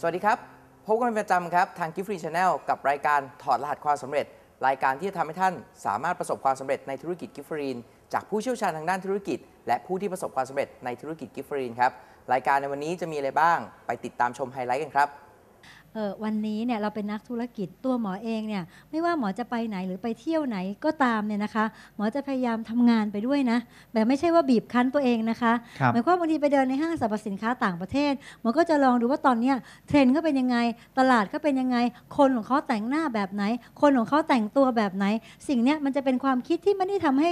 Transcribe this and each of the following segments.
สวัสดีครับ พบกันเป็นประจำครับทางกิฟฟรีชาแนลกับรายการถอดรหัสความสำเร็จ รายการที่จะทำให้ท่านสามารถประสบความสำเร็จในธุรกิจกิฟฟรีนจากผู้เชี่ยวชาญทางด้านธุรกิจ และผู้ที่ประสบความสำเร็จในธุรกิจกิฟฟรีนครับรายการในวันนี้จะมีอะไรบ้าง ไปติดตามชมไฮไลท์กันครับวันนี้เนี่ยเราเป็นนักธุรกิจตัวหมอเองเนี่ยไม่ว่าหมอจะไปไหนหรือไปเที่ยวไหนก็ตามเนี่ยนะคะหมอจะพยายามทำงานไปด้วยนะ แบบไม่ใช่ว่าบีบคั้นตัวเองนะคะ หมายความบางทีไปเดินในห้างสรรพสินค้าต่างประเทศ หมอก็จะลองดูว่าตอนนี้เทรนด์ก็เป็นยังไงตลาดก็เป็นยังไง คนของเขาแต่งหน้าแบบไหน คนของเขาแต่งตัวแบบไหน สิ่งเนี้ยมันจะเป็นความคิดที่ไม่ได้ทำให้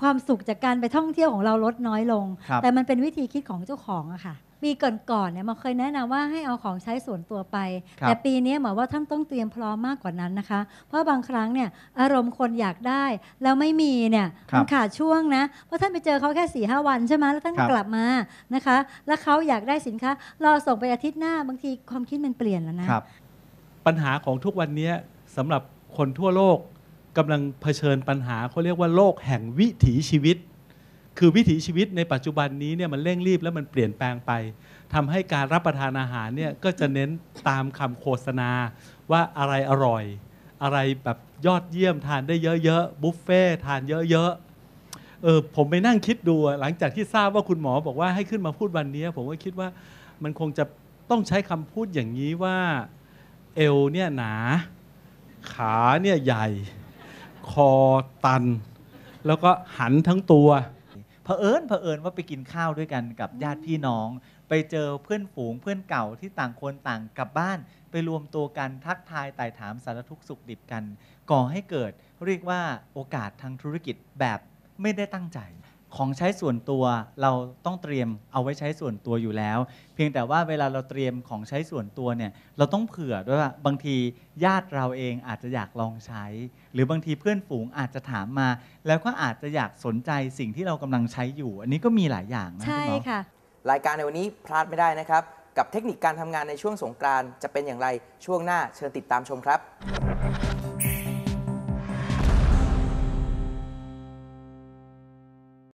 ความสุขจากการไปท่องเที่ยวของเราลดน้อยลง แต่มันเป็นวิธีคิดของเจ้าของอะค่ะปีก่อนๆเนี่ยหมอเคยแนะนำว่าให้เอาของใช้ส่วนตัวไป แต่ปีนี้หมอว่าท่านต้องเตรียมพร้อมมากกว่านั้นนะคะเพราะบางครั้งเนี่ยอารมณ์คนอยากได้แล้วไม่มีเนี่ยมันขาดช่วงนะ เพราะท่านไปเจอเขาแค่4ีหวัน ใช่ไหมแล้วท่านกลับมานะคะ แล้วเขาอยากได้สินค้า รอส่งไปอาทิตย์หน้าบางทีความคิดมันเปลี่ยนแล้วนะปัญหาของทุกวันนี้สำหรับคนทั่วโลกกำลังเผชิญปัญหาเขาเรียกว่า โลกแห่งวิถีชีวิตคือวิถีชีวิตในปัจจุบันนี้เนี่ยมันเร่งรีบแล้วมันเปลี่ยนแปลงไป ทำให้การรับประทานอาหารเนี่ยก็จะเน้นตามคำโฆษณาว่าอะไรอร่อย อะไรแบบยอดเยี่ยมทานได้เยอะๆบุฟเฟ่ทานเยอะๆเออผมไปนั่งคิดดูหลังจากที่ทราบว่าคุณหมอบอกว่าให้ขึ้นมาพูดวันนี้ ผมก็คิดว่ามันคงจะต้องใช้คำพูดอย่างนี้ว่าเอวเนี่ยหนา ขาเนี่ยใหญ่ คอตัน แล้วก็หันทั้งตัวเผอิญเผอิญว่าไปกินข้าวด้วยกันกับญาติพี่น้อง ไปเจอเพื่อนฝูงเพื่อนเก่าที่ต่างคนต่างกลับบ้าน ไปรวมตัวกันทักทายไต่ถามสารทุกข์สุขดิบกันก่อให้เกิด เรียกว่าโอกาสทางธุรกิจแบบไม่ได้ตั้งใจของใช้ส่วนตัวเราต้องเตรียมเอาไว้ใช้ส่วนตัวอยู่แล้ว เพียงแต่ว่าเวลาเราเตรียมของใช้ส่วนตัวเนี่ยเราต้องเผื่อด้วยว่าบางทีญาติเราเองอาจจะอยากลองใช้ หรือบางทีเพื่อนฝูงอาจจะถามมา แล้วก็อาจจะอยากสนใจสิ่งที่เรากำลังใช้อยู่ อันนี้ก็มีหลายอย่างนะใช่ค่ะรายการในวันนี้พลาดไม่ได้นะครับ กับเทคนิคการทำงานในช่วงสงกรานจะเป็นอย่างไรช่วงหน้าเชิญติดตามชมครับ